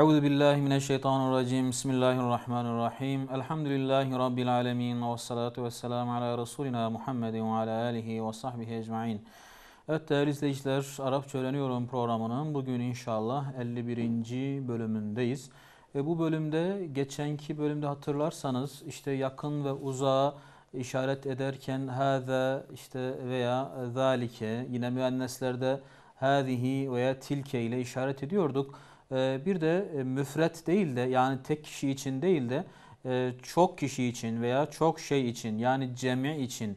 Euzu billahi mineşşeytanirracim. Bismillahirrahmanirrahim. Elhamdülillahi rabbil alamin ve salatu vesselam ala resulina Muhammedin ve ala alihi ve sahbihi ecmaîn. Evet değerli izleyiciler, Arapça öğreniyorum programının bugün inşallah 51. bölümündeyiz. E bu bölümde geçenki bölümde hatırlarsanız işte yakın ve uzağa işaret ederken haza işte veya zalike yine müenneslerde hâzihi veya tilke ile işaret ediyorduk. Ee, bir de e, müfret değil de yani tek kişi için değil de e, çok kişi için veya çok şey için yani cemi için,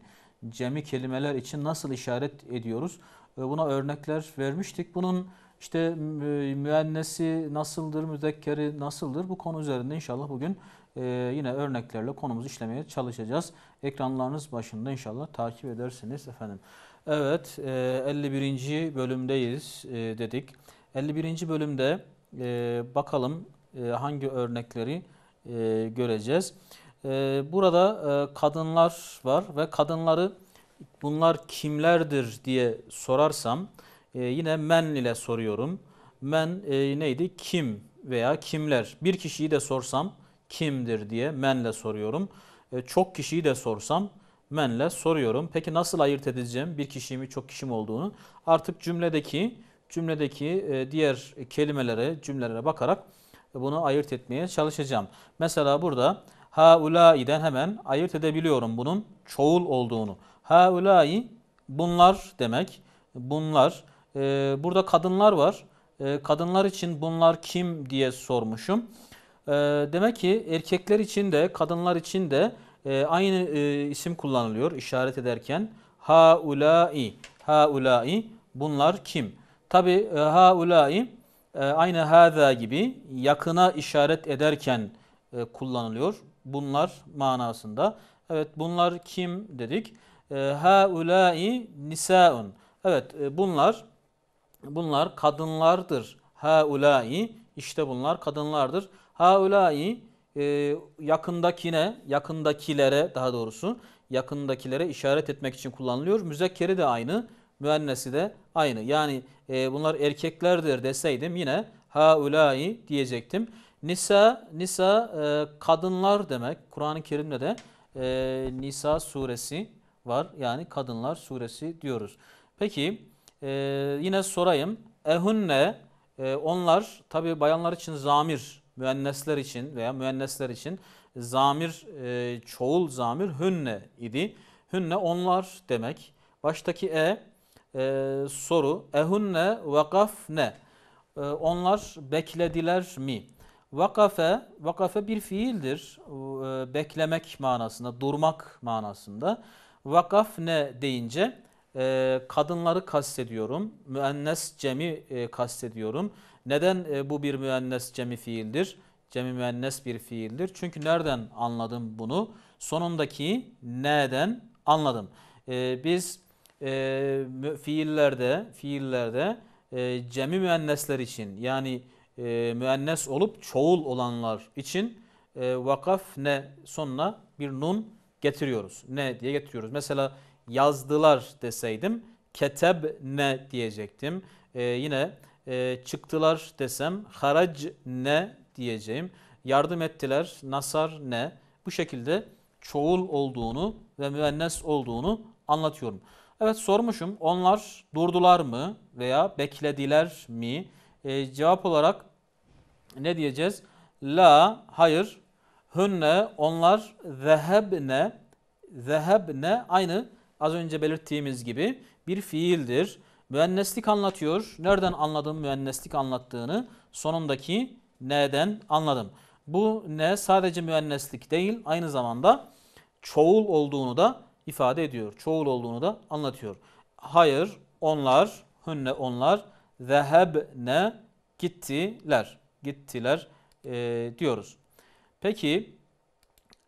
cemi kelimeler için nasıl işaret ediyoruz? Ee, buna örnekler vermiştik. Bunun işte müennesi nasıldır, müzekkeri nasıldır bu konu üzerinde inşallah bugün e, yine örneklerle konumuzu işlemeye çalışacağız. Ekranlarınız başında inşallah takip edersiniz efendim. Evet 51. bölümdeyiz dedik. 51. bölümde e, bakalım e, hangi örnekleri e, göreceğiz. E, burada e, kadınlar var ve kadınları bunlar kimlerdir diye sorarsam e, yine men ile soruyorum. Men e, neydi? Kim veya kimler? Bir kişiyi de sorsam kimdir diye menle soruyorum. E, çok kişiyi de sorsam menle soruyorum. Peki nasıl ayırt edeceğim bir kişi çok kişim olduğunu? Artık cümledeki cümledeki e, diğer kelimelere, cümlelere bakarak bunu ayırt etmeye çalışacağım. Mesela burada haulaiden hemen ayırt edebiliyorum bunun çoğul olduğunu. Haulai bunlar demek. Bunlar. E, burada kadınlar var. E, kadınlar için bunlar kim diye sormuşum. Demek ki erkekler için de kadınlar için de aynı isim kullanılıyor işaret ederken. Haulai. Haulai bunlar kim? Tabi e, haulâi e, aynı hâzâ gibi yakına işaret ederken e, kullanılıyor. Bunlar manasında. Evet bunlar kim dedik? Haulâi nisâun. Evet bunlar bunlar kadınlardır. Haulâi işte bunlar kadınlardır. Haulâi yakındakine, yakındakilere daha doğrusu yakındakilere işaret etmek için kullanılıyor. Müzekkeri de aynı müennesi de aynı. Yani e, bunlar erkeklerdir deseydim yine haulai diyecektim. Nisa, nisa e, kadınlar demek. Kur'an-ı Kerim'de de e, Nisa suresi var. Yani kadınlar suresi diyoruz. Peki e, yine sorayım. Ehunne e, onlar tabi bayanlar için zamir, müennesler için veya müennesler için zamir, e, çoğul zamir hünne idi. Hünne onlar demek. Baştaki e e, soru. Ehunne vakafne. E, onlar beklediler mi? Vakafe, vakafe bir fiildir. E, beklemek manasında, durmak manasında. Vakafne deyince e, kadınları kastediyorum. Müennes cemi e, kastediyorum. Neden e, bu bir müennes cemi fiildir? Cemi müennes bir fiildir. Çünkü nereden anladım bunu? Sonundaki neden anladım. E, biz e, fiillerde fiillerde e, cemi müennesler için yani e, müennes olup çoğul olanlar için e, vakaf ne sonuna bir nun getiriyoruz. Ne diye getiriyoruz. Mesela yazdılar deseydim keteb ne diyecektim. E, yine e, çıktılar desem harac ne diyeceğim. Yardım ettiler nasar ne. Bu şekilde çoğul olduğunu ve müennes olduğunu anlatıyorum. Evet sormuşum. Onlar durdular mı veya beklediler mi? Ee, cevap olarak ne diyeceğiz? La, hayır. Hünne, onlar. Zehebne, zehebne aynı az önce belirttiğimiz gibi bir fiildir. Müenneslik anlatıyor. Nereden anladım müenneslik anlattığını? Sonundaki neden anladım. Bu ne sadece müenneslik değil aynı zamanda çoğul olduğunu da ifade ediyor. Çoğul olduğunu da anlatıyor. Hayır, onlar, hünne onlar, ne gittiler. Gittiler e, diyoruz. Peki,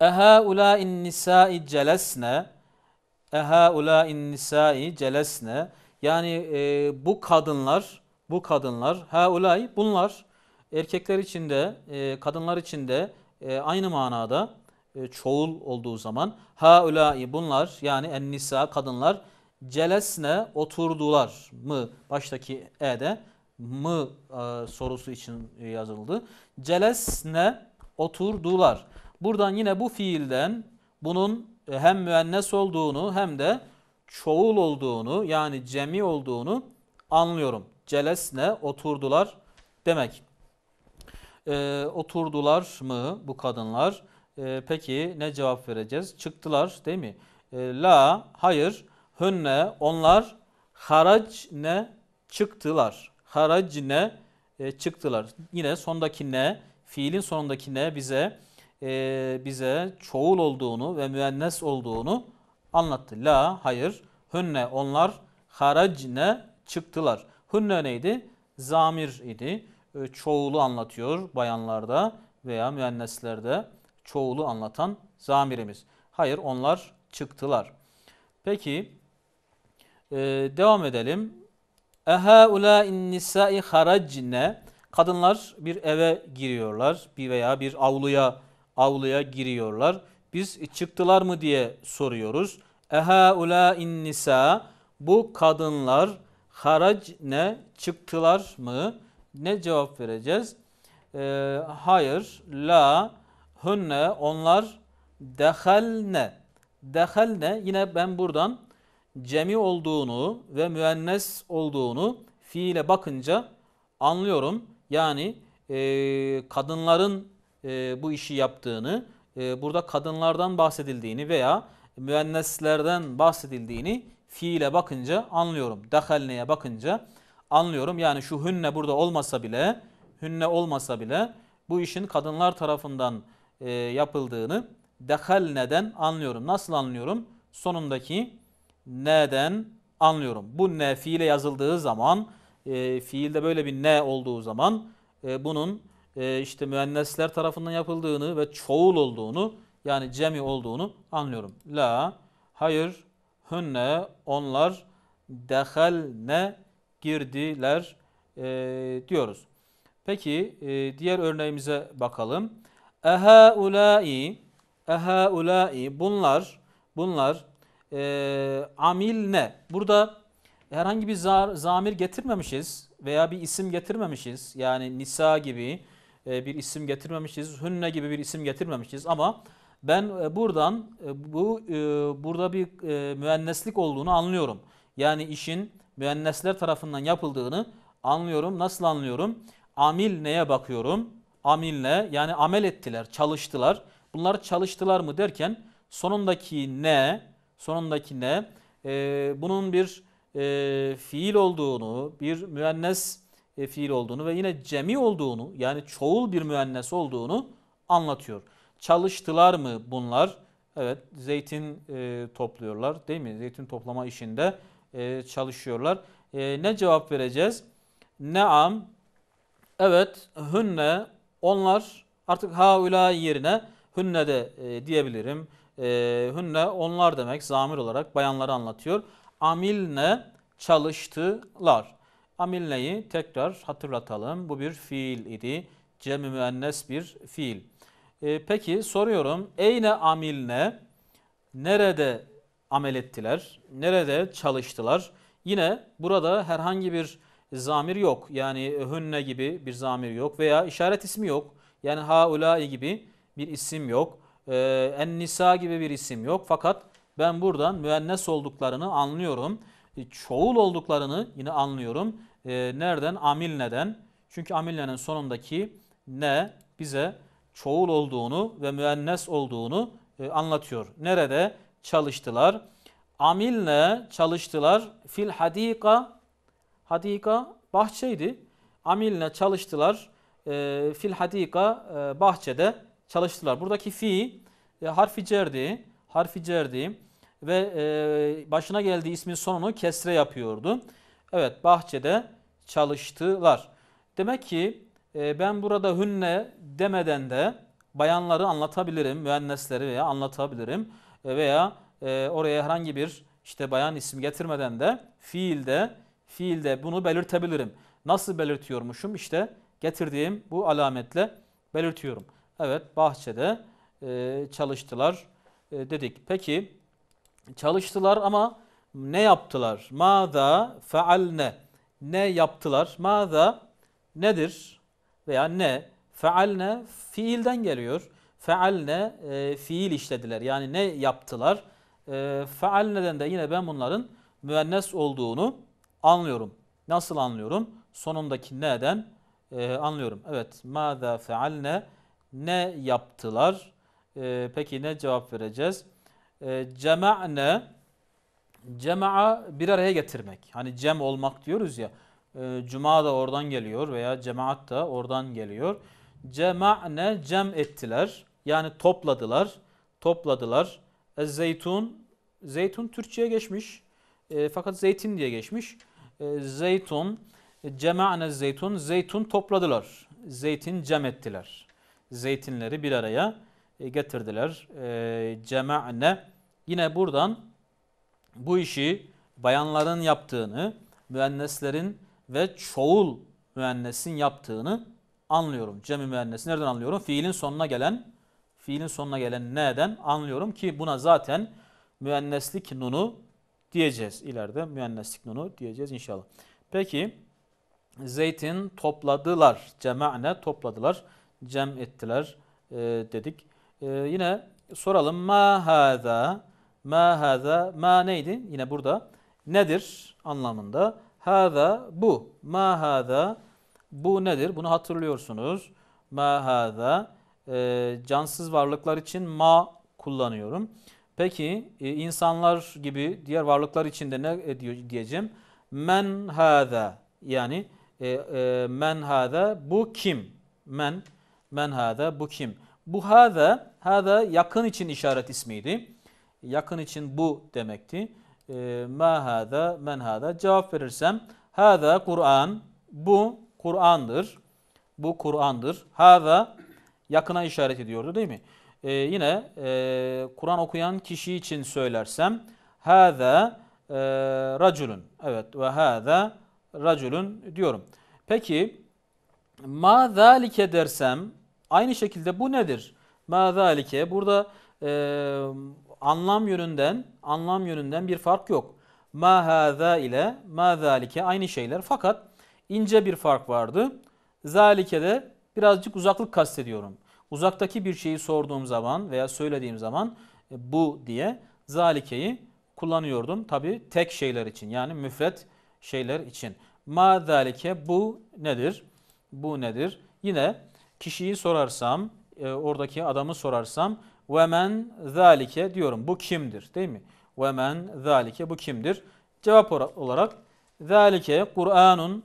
ehaula nisai celesne ehaula nisai celesne yani e, bu kadınlar bu kadınlar ha haulay bunlar erkekler içinde e, kadınlar içinde e, aynı manada e, çoğul olduğu zaman ha haulâi bunlar yani ennisa kadınlar celesne oturdular mı baştaki e'de mı e, sorusu için yazıldı. Celesne oturdular. Buradan yine bu fiilden bunun hem müennes olduğunu hem de çoğul olduğunu yani cemi olduğunu anlıyorum. Celesne oturdular demek. E, oturdular mı bu kadınlar? E, peki ne cevap vereceğiz? Çıktılar değil mi? E, la, hayır. Hünne, onlar. haraj ne? Çıktılar. Haraj ne? E, çıktılar. Yine sondaki ne? Fiilin sonundaki ne bize e, bize çoğul olduğunu ve müennes olduğunu anlattı. La, hayır. Hünne, onlar. haraj ne? Çıktılar. Hünne neydi? Zamir idi. E, çoğulu anlatıyor bayanlarda veya müenneslerde çoğulu anlatan zamirimiz. Hayır onlar çıktılar. Peki e, devam edelim. Eha Ehaula innisai haracne kadınlar bir eve giriyorlar bir veya bir avluya avluya giriyorlar. Biz çıktılar mı diye soruyoruz. Eha ula innisa bu kadınlar harac ne çıktılar mı? Ne cevap vereceğiz? Ee, hayır la Hünne onlar dehalne dehalne yine ben buradan cemi olduğunu ve müennes olduğunu fiile bakınca anlıyorum. Yani e, kadınların e, bu işi yaptığını, e, burada kadınlardan bahsedildiğini veya müenneslerden bahsedildiğini fiile bakınca anlıyorum. Dehalneye bakınca anlıyorum. Yani şu hünne burada olmasa bile, hünne olmasa bile bu işin kadınlar tarafından e, yapıldığını neden anlıyorum. Nasıl anlıyorum? Sonundaki neden anlıyorum. Bu ne fiile yazıldığı zaman, e, fiilde böyle bir ne olduğu zaman e, bunun e, işte müennesler tarafından yapıldığını ve çoğul olduğunu yani cemi olduğunu anlıyorum. La, hayır, hünne, onlar ne girdiler e, diyoruz. Peki e, diğer örneğimize bakalım. Ehaulai Ehaulai bunlar bunlar e, amil ne? Burada herhangi bir zar, zamir getirmemişiz veya bir isim getirmemişiz. Yani Nisa gibi e, bir isim getirmemişiz. Hünne gibi bir isim getirmemişiz ama ben e, buradan e, bu e, burada bir e, müenneslik olduğunu anlıyorum. Yani işin müennesler tarafından yapıldığını anlıyorum. Nasıl anlıyorum? Amil neye bakıyorum? amille yani amel ettiler, çalıştılar. Bunlar çalıştılar mı derken sonundaki ne, sonundaki ne e, bunun bir e, fiil olduğunu, bir müennes e, fiil olduğunu ve yine cemi olduğunu yani çoğul bir müennes olduğunu anlatıyor. Çalıştılar mı bunlar? Evet zeytin e, topluyorlar değil mi? Zeytin toplama işinde e, çalışıyorlar. E, ne cevap vereceğiz? ne am evet hünne onlar artık haula yerine hünne de e, diyebilirim. E, hünne onlar demek zamir olarak bayanları anlatıyor. Amilne çalıştılar. Amilneyi tekrar hatırlatalım. Bu bir fiil idi. Cem-i müennes bir fiil. E, peki soruyorum. Eyne amilne nerede amel ettiler? Nerede çalıştılar? Yine burada herhangi bir zamir yok. Yani e, hünne gibi bir zamir yok veya işaret ismi yok. Yani haulai gibi bir isim yok. Ee, en nisa gibi bir isim yok. Fakat ben buradan müennes olduklarını anlıyorum. E, çoğul olduklarını yine anlıyorum. Ee, nereden? Amil neden? Çünkü amillenin sonundaki ne bize çoğul olduğunu ve müennes olduğunu e, anlatıyor. Nerede çalıştılar? Amille çalıştılar fil hadika hadika bahçeydi. Amilne çalıştılar. E, fil hadika e, bahçede çalıştılar. Buradaki fi e, harfi cerdi. Harfi cerdi ve e, başına geldiği ismin sonunu kesre yapıyordu. Evet bahçede çalıştılar. Demek ki e, ben burada hünne demeden de bayanları anlatabilirim. Müennesleri veya anlatabilirim. E, veya e, oraya herhangi bir işte bayan isim getirmeden de fiilde fiilde bunu belirtebilirim. Nasıl belirtiyormuşum? İşte getirdiğim bu alametle belirtiyorum. Evet bahçede e, çalıştılar e, dedik. Peki çalıştılar ama ne yaptılar? Mâzâ fealne. Ne yaptılar? Mâzâ nedir? Veya ne? Fealne fiilden geliyor. Fealne e, fiil işlediler. Yani ne yaptılar? E, fealne'den de yine ben bunların müennes olduğunu anlıyorum. Nasıl anlıyorum? Sonundaki neden e, anlıyorum. Evet. Mâzâ fealne ne yaptılar? E, peki ne cevap vereceğiz? E, cema'ne cema'a bir araya getirmek. Hani cem olmak diyoruz ya. E, cuma da oradan geliyor veya cemaat da oradan geliyor. Cema'ne cem ettiler. Yani topladılar. Topladılar. E, zeytun. Zeytun Türkçe'ye geçmiş. E, fakat zeytin diye geçmiş. E, zeytun e, cema'ne zeytun zeytun topladılar. Zeytin cem ettiler. Zeytinleri bir araya e, getirdiler. Cema'ne yine buradan bu işi bayanların yaptığını, müenneslerin ve çoğul müennesin yaptığını anlıyorum. Cemi müennes nereden anlıyorum? Fiilin sonuna gelen fiilin sonuna gelen neden anlıyorum ki buna zaten müenneslik nunu diyeceğiz. İleride müenneslik nunu diyeceğiz inşallah. Peki zeytin topladılar. Cema'ne topladılar. Cem ettiler e, dedik. E, yine soralım. Ma hâzâ ma hâzâ ma neydi? Yine burada nedir anlamında. Hâzâ bu. Ma hâzâ bu nedir? Bunu hatırlıyorsunuz. Ma hâzâ e, cansız varlıklar için ma kullanıyorum. Peki e, insanlar gibi diğer varlıklar içinde ne e, diyor diyeceğim? Men hâzâ yani e, e, men hâzâ bu kim? Men men hâzâ bu kim? Bu hâzâ hâzâ yakın için işaret ismiydi. Yakın için bu demekti. E, ma hâzâ men hâzâ cevap verirsem hâzâ Kur'an bu Kur'an'dır. Bu Kur'an'dır. Hâzâ yakına işaret ediyordu değil mi? e, yine e, Kur'an okuyan kişi için söylersem hâzâ e, raculun. Evet ve hâzâ raculun diyorum. Peki ma zâlike dersem aynı şekilde bu nedir? Ma zâlike burada e, anlam yönünden anlam yönünden bir fark yok. Ma hâzâ ile ma zâlike aynı şeyler fakat ince bir fark vardı. Zalike de birazcık uzaklık kastediyorum. Uzaktaki bir şeyi sorduğum zaman veya söylediğim zaman e, bu diye zalikeyi kullanıyordum. Tabi tek şeyler için yani müfret şeyler için. Ma zalike bu nedir? Bu nedir? Yine kişiyi sorarsam, e, oradaki adamı sorarsam ve men zalike diyorum. Bu kimdir? Değil mi? Ve men zalike bu kimdir? Cevap olarak zalike Kur'anun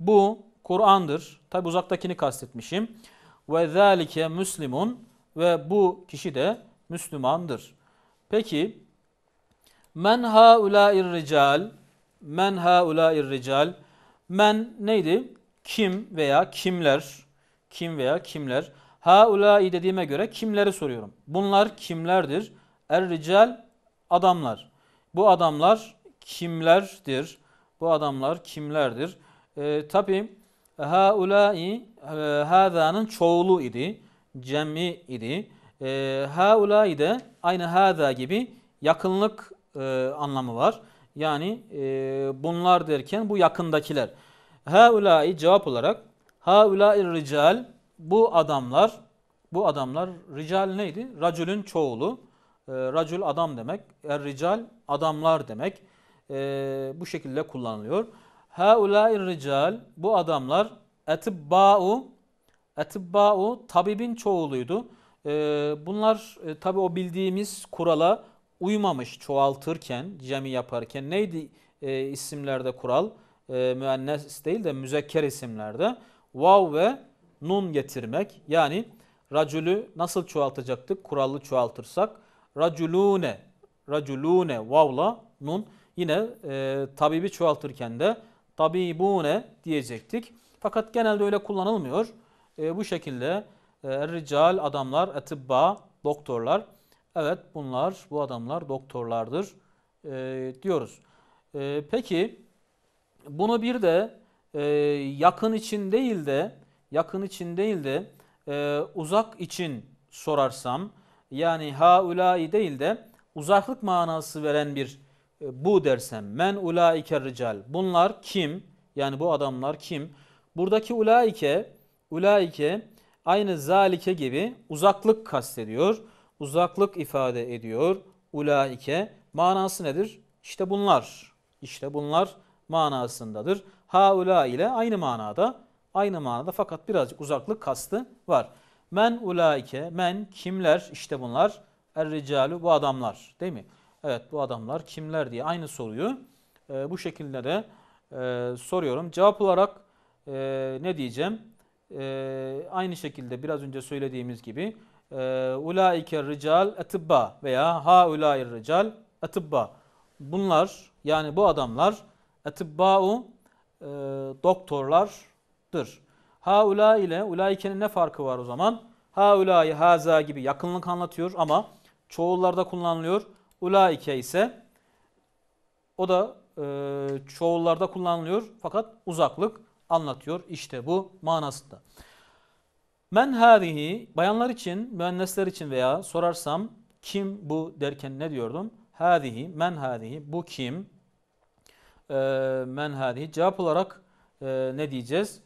bu Kur'an'dır. Tabi uzaktakini kastetmişim. Ve zalike müslimun ve bu kişi de Müslümandır. Peki men haulâir rical men haulâir rical men neydi? Kim veya kimler? Kim veya kimler? Haulâi dediğime göre kimleri soruyorum. Bunlar kimlerdir? Er rical adamlar. Bu adamlar kimlerdir? Bu adamlar kimlerdir? E, tabii Haulai e, haza'nın çoğulu idi. Cem'i idi. E, haulai de aynı haza gibi yakınlık e, anlamı var. Yani bunlar derken bu yakındakiler. Haulai cevap olarak haulai rical bu adamlar bu adamlar rical neydi? Racülün çoğulu. Racül adam demek. Er rical adamlar demek. Bu şekilde kullanılıyor. Haulâir rical bu adamlar etibba'u etibba'u tabibin çoğuluydu. Ee, bunlar e, tabi o bildiğimiz kurala uymamış çoğaltırken, cemi yaparken neydi e, isimlerde kural? E, müennes değil de müzekker isimlerde. Vav ve nun getirmek. Yani racülü nasıl çoğaltacaktık? Kurallı çoğaltırsak. Racülune, racülune vavla nun. Yine e, tabibi çoğaltırken de tabibune diyecektik. Fakat genelde öyle kullanılmıyor. E, bu şekilde e, rical adamlar, etibba, doktorlar. Evet bunlar, bu adamlar doktorlardır e, diyoruz. E, peki bunu bir de e, yakın için değil de yakın için değil de e, uzak için sorarsam yani haulai değil de uzaklık manası veren bir e, bu dersem men ulaike rical bunlar kim yani bu adamlar kim buradaki ulaike ulaike aynı zalike gibi uzaklık kastediyor uzaklık ifade ediyor ulaike manası nedir İşte bunlar işte bunlar manasındadır Ha ula ile aynı manada aynı manada fakat birazcık uzaklık kastı var men ulaike men kimler işte bunlar er ricalu bu adamlar değil mi Evet bu adamlar kimler diye aynı soruyu e, bu şekilde de e, soruyorum. Cevap olarak e, ne diyeceğim? E, aynı şekilde biraz önce söylediğimiz gibi e, ulaike rical etibba veya ha ulair rical etibba. Bunlar yani bu adamlar etibba'u e, doktorlardır. Ha ula ile ulaikenin ne farkı var o zaman? Ha ulai haza gibi yakınlık anlatıyor ama çoğullarda kullanılıyor. Ulaike ise o da e, çoğullarda kullanılıyor fakat uzaklık anlatıyor. işte bu manasında. Men hadihi bayanlar için, müennesler için veya sorarsam kim bu derken ne diyordum? hadihi men hadihi bu kim? E, men hadihi Cevap olarak e, ne diyeceğiz?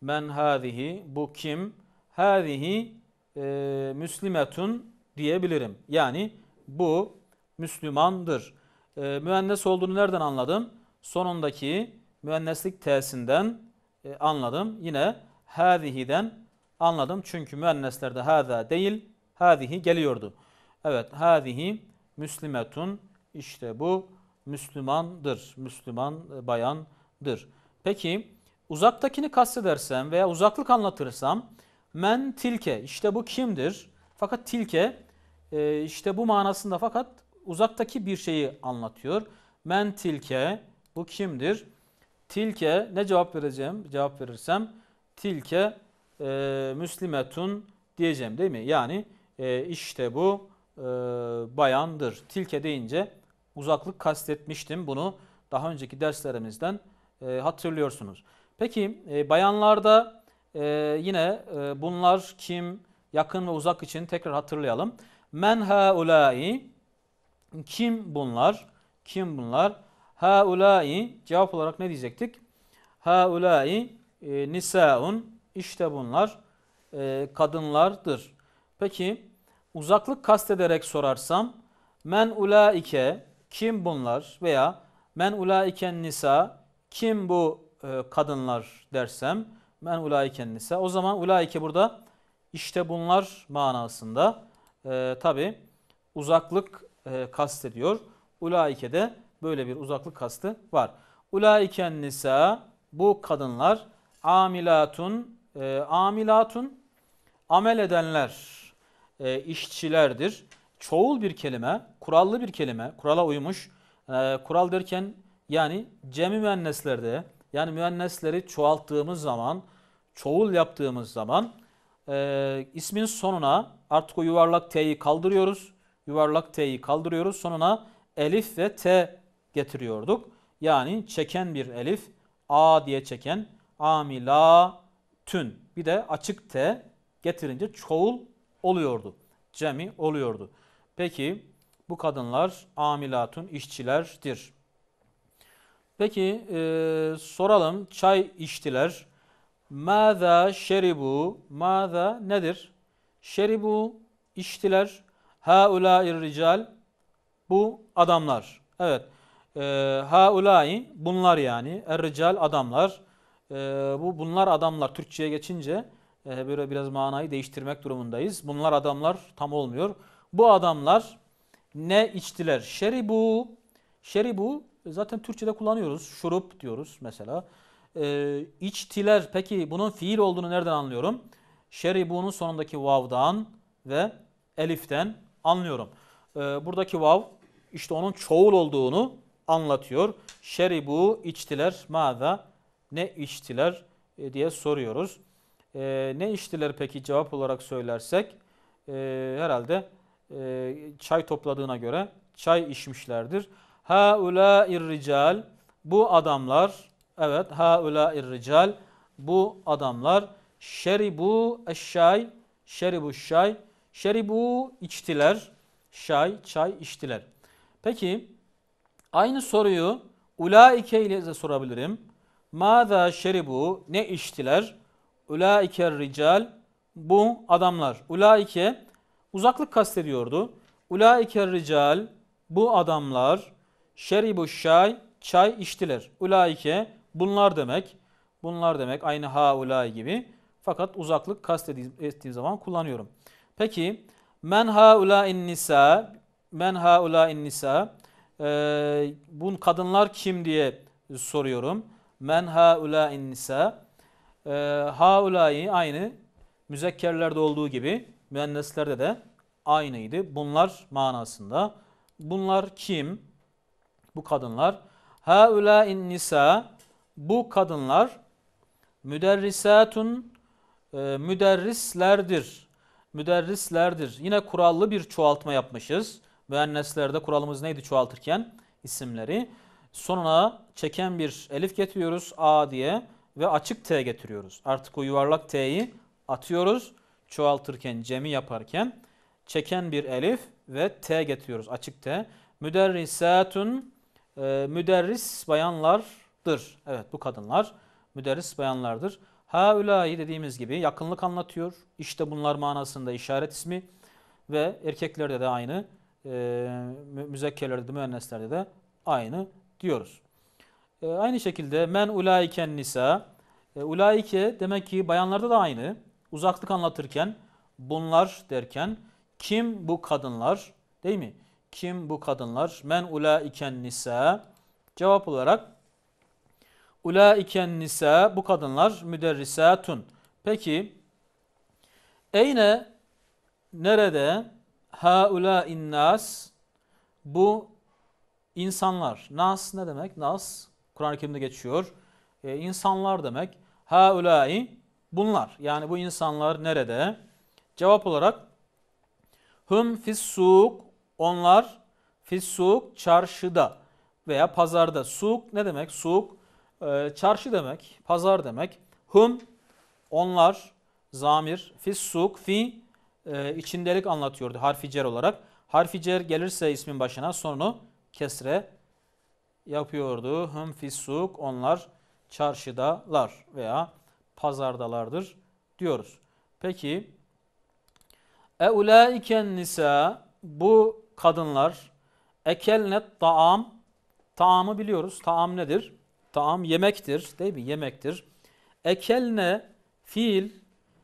Men hadihi bu kim? hadihi e, müslimetun diyebilirim. Yani bu Müslümandır. E, ee, müennes olduğunu nereden anladım? Sonundaki müenneslik tesinden e, anladım. Yine hâzihiden anladım. Çünkü müenneslerde hâzâ değil, hâzihi geliyordu. Evet, hâzihi müslimetun. işte bu Müslümandır. Müslüman e, bayandır. Peki uzaktakini kastedersem veya uzaklık anlatırsam men tilke işte bu kimdir? Fakat tilke e, işte bu manasında fakat uzaktaki bir şeyi anlatıyor. Men tilke bu kimdir? Tilke ne cevap vereceğim? Cevap verirsem tilke e, müslimetun diyeceğim değil mi? Yani e, işte bu e, bayandır. Tilke deyince uzaklık kastetmiştim. Bunu daha önceki derslerimizden e, hatırlıyorsunuz. Peki e, bayanlarda e, yine e, bunlar kim, yakın ve uzak için tekrar hatırlayalım. Men haulâi kim bunlar? Kim bunlar? Haulai cevap olarak ne diyecektik? Haulai e, nisaun işte bunlar e, kadınlardır. Peki uzaklık kastederek sorarsam men ulaike kim bunlar veya men ulaiken nisa kim bu e, kadınlar dersem men ulaiken nisa o zaman ulaike burada işte bunlar manasında e, tabi uzaklık e, kastediyor. Ulaike de böyle bir uzaklık kastı var. Ulaiken nisa bu kadınlar amilatun e, amilatun amel edenler e, işçilerdir. Çoğul bir kelime, kurallı bir kelime, kurala uymuş. E, kural derken yani cemi müenneslerde yani müennesleri çoğalttığımız zaman, çoğul yaptığımız zaman e, ismin sonuna artık o yuvarlak T'yi kaldırıyoruz yuvarlak T'yi kaldırıyoruz. Sonuna elif ve T getiriyorduk. Yani çeken bir elif. A diye çeken amila tün. Bir de açık T getirince çoğul oluyordu. Cemi oluyordu. Peki bu kadınlar amilatun işçilerdir. Peki e, soralım çay içtiler. Mada şeribu. Mada nedir? Şeribu içtiler. Haulâir rical bu adamlar. Evet. Ee, Haulâi bunlar yani. Er rical adamlar. Ee, bu bunlar adamlar Türkçeye geçince e, böyle biraz manayı değiştirmek durumundayız. Bunlar adamlar tam olmuyor. Bu adamlar ne içtiler? Şeribu. Şeribu e, zaten Türkçe'de kullanıyoruz. Şurup diyoruz mesela. Ee, içtiler. Peki bunun fiil olduğunu nereden anlıyorum? Şeribu'nun sonundaki vav'dan ve eliften anlıyorum. E, buradaki vav işte onun çoğul olduğunu anlatıyor. Şeribu içtiler. Maza ne içtiler e, diye soruyoruz. E, ne içtiler peki cevap olarak söylersek e, herhalde e, çay topladığına göre çay içmişlerdir. Ha ula irrical bu adamlar evet ha ula irrical bu adamlar şeribu eşşay şeribu şay Şeribu içtiler. Şay, çay içtiler. Peki aynı soruyu ulaike ile de sorabilirim. Mada şeribu ne içtiler? Ulaike rical bu adamlar. Ulaike uzaklık kastediyordu. Ulaike rical bu adamlar şeribu şay çay içtiler. Ulaike bunlar demek. Bunlar demek aynı ha ulay gibi. Fakat uzaklık kastettiğim zaman kullanıyorum. Peki men haula nisa men haula nisa e, bun kadınlar kim diye soruyorum. Men haula nisa e, haula'yı aynı müzekkerlerde olduğu gibi müenneslerde de aynıydı. Bunlar manasında. Bunlar kim? Bu kadınlar. Haula nisa bu kadınlar müderrisatun e, müderrislerdir müderrislerdir. Yine kurallı bir çoğaltma yapmışız. Müenneslerde kuralımız neydi çoğaltırken? isimleri. Sonuna çeken bir elif getiriyoruz A diye ve açık T getiriyoruz. Artık o yuvarlak T'yi atıyoruz. Çoğaltırken, cemi yaparken çeken bir elif ve T getiriyoruz. Açık T. Müderrisatun e, müderris bayanlardır. Evet bu kadınlar müderris bayanlardır. Haulayi dediğimiz gibi yakınlık anlatıyor. İşte bunlar manasında işaret ismi ve erkeklerde de aynı, e, müzekkerlerde de müenneslerde de aynı diyoruz. E, aynı şekilde men ulaiken nisa, e, ulaike demek ki bayanlarda da aynı. Uzaklık anlatırken bunlar derken kim bu kadınlar değil mi? Kim bu kadınlar? Men ulaiken nisa. Cevap olarak Ulaiken nisa bu kadınlar müderrisatun. Peki eyne nerede ha haula innas bu insanlar. Nas ne demek? Nas Kur'an-ı Kerim'de geçiyor. E, insanlar demek. Haulai bunlar. Yani bu insanlar nerede? Cevap olarak hum fissuk onlar fissuk çarşıda veya pazarda. Suk ne demek? Suk ee, çarşı demek, pazar demek. Hum onlar zamir fis suk fi e, içindelik anlatıyordu harfi cer olarak. Harfi cer gelirse ismin başına sonunu kesre yapıyordu. Hum fis suk onlar çarşıdalar veya pazardalardır diyoruz. Peki eulaiken nisa bu kadınlar ekelnet taam taamı biliyoruz. Taam nedir? Taam yemektir değil mi? Yemektir. Ekelne fiil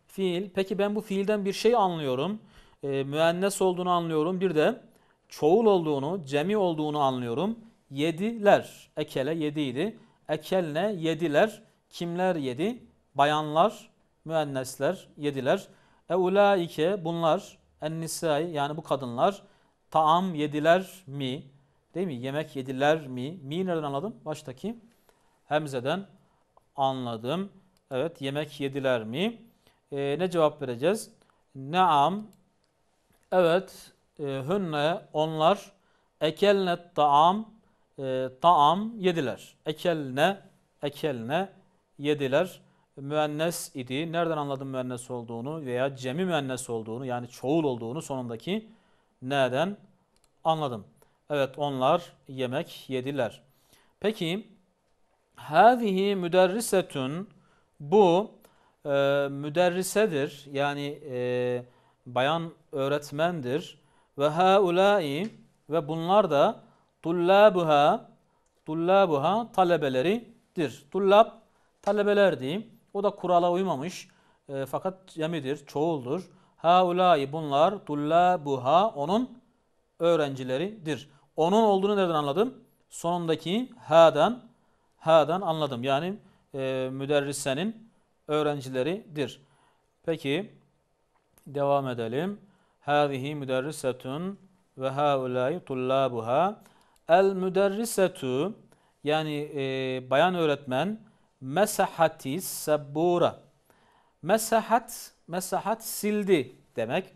fiil. Peki ben bu fiilden bir şey anlıyorum. E, müennes olduğunu anlıyorum. Bir de çoğul olduğunu, cemi olduğunu anlıyorum. Yediler. Ekele yediydi. Ekelne yediler. Kimler yedi? Bayanlar, müennesler yediler. E ulaike bunlar ennisai yani bu kadınlar taam yediler mi? Değil mi? Yemek yediler mi? Mi nereden anladım? Baştaki. Hemze'den anladım. Evet yemek yediler mi? Ee, ne cevap vereceğiz? Naam. Evet. E, hünne onlar ekelne taam e, taam yediler. Ekelne ekelne yediler. Müennes idi. Nereden anladım müennes olduğunu veya cemi müennes olduğunu yani çoğul olduğunu sonundaki neden anladım. Evet onlar yemek yediler. Peki Hâzihi müderrisetun bu e, müderrisedir. Yani e, bayan öğretmendir. Ve haulâi ve bunlar da tullâbuha tullâbuha talebeleridir. Tullab talebelerdi. O da kurala uymamış. E, fakat yemidir, çoğuldur. Haulâi bunlar tullâbuha onun öğrencileridir. Onun olduğunu nereden anladım? Sonundaki ha'dan Ha'dan anladım. Yani e, müderrisenin öğrencileridir. Peki devam edelim. Hâzihi müderrisetun ve hâulâi tullâbuhâ. El müderrisetu yani e, bayan öğretmen mesahati sabbura. Mesahat, mesahat sildi demek.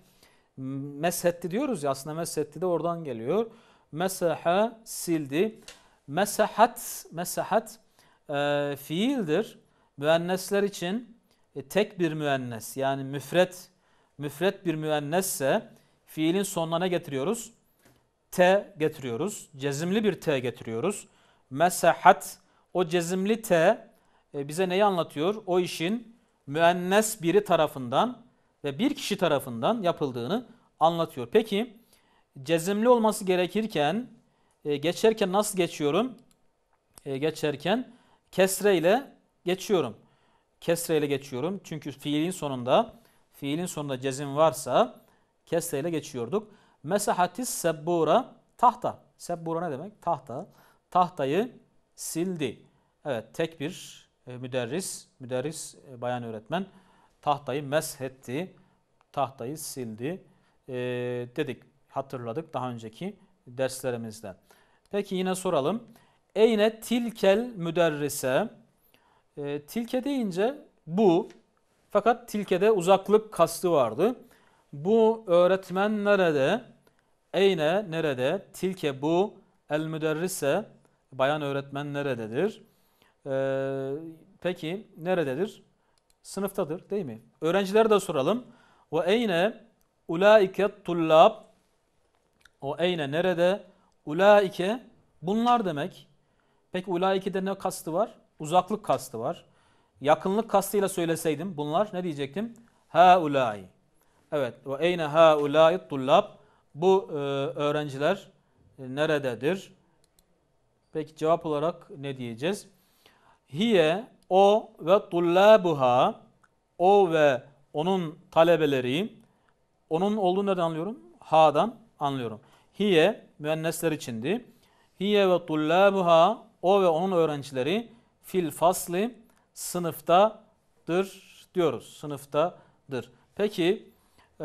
Meshetti diyoruz ya aslında meshetti de oradan geliyor. Mesaha sildi mesahat, mesahat e, fiildir. Müennesler için e, tek bir müennes yani müfret, müfret bir müennesse fiilin sonuna ne getiriyoruz? T getiriyoruz. Cezimli bir T getiriyoruz. Mesahat o cezimli T e, bize neyi anlatıyor? O işin müennes biri tarafından ve bir kişi tarafından yapıldığını anlatıyor. Peki cezimli olması gerekirken ee, geçerken nasıl geçiyorum? E, geçerken kesre ile geçiyorum. Kesre ile geçiyorum. Çünkü fiilin sonunda fiilin sonunda cezim varsa kesre ile geçiyorduk. Mesahatis sebbura tahta. Sebbura ne demek? Tahta. Tahtayı sildi. Evet tek bir e, müderris, müderris e, bayan öğretmen tahtayı meshetti. Tahtayı sildi. E, dedik hatırladık daha önceki derslerimizden. Peki yine soralım. Eyne tilkel müderrise. E, ee, tilke deyince bu. Fakat tilkede uzaklık kastı vardı. Bu öğretmen nerede? Eyne nerede? Tilke bu. El müderrise. Bayan öğretmen nerededir? Ee, peki nerededir? Sınıftadır değil mi? Öğrencilere de soralım. Ve eyne ulaiket tullab. O eyne nerede? Ulaike bunlar demek. Peki ulaike'de ne kastı var? Uzaklık kastı var. Yakınlık kastıyla söyleseydim bunlar ne diyecektim? Ha ulai. Evet. Ve eyne ha ulai tullab. Bu e, öğrenciler e, nerededir? Peki cevap olarak ne diyeceğiz? Hiye o ve tullabuha o ve onun talebeleri onun olduğunu nereden anlıyorum? Ha'dan anlıyorum hiye müennesler içindi. Hiye ve tullabuha o ve onun öğrencileri fil fasli sınıftadır diyoruz. Sınıftadır. Peki e,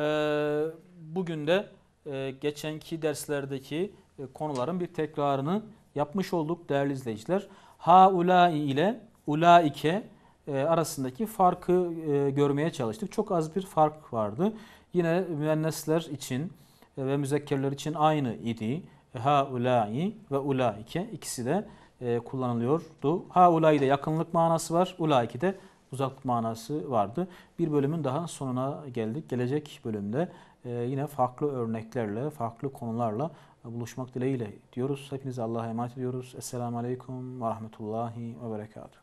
bugün de e, geçenki derslerdeki e, konuların bir tekrarını yapmış olduk değerli izleyiciler. Ha ulai ile ulaike e, arasındaki farkı e, görmeye çalıştık. Çok az bir fark vardı. Yine müennesler için e, ve müzekkerler için aynı idi. E, ha ulai ve ulaike ikisi de e, kullanılıyordu. Ha ulai de yakınlık manası var. Ulaike de uzaklık manası vardı. Bir bölümün daha sonuna geldik. Gelecek bölümde yine farklı örneklerle, farklı konularla buluşmak dileğiyle diyoruz. Hepinize Allah'a emanet ediyoruz. Esselamu Aleyküm ve Rahmetullahi ve Berekatuhu.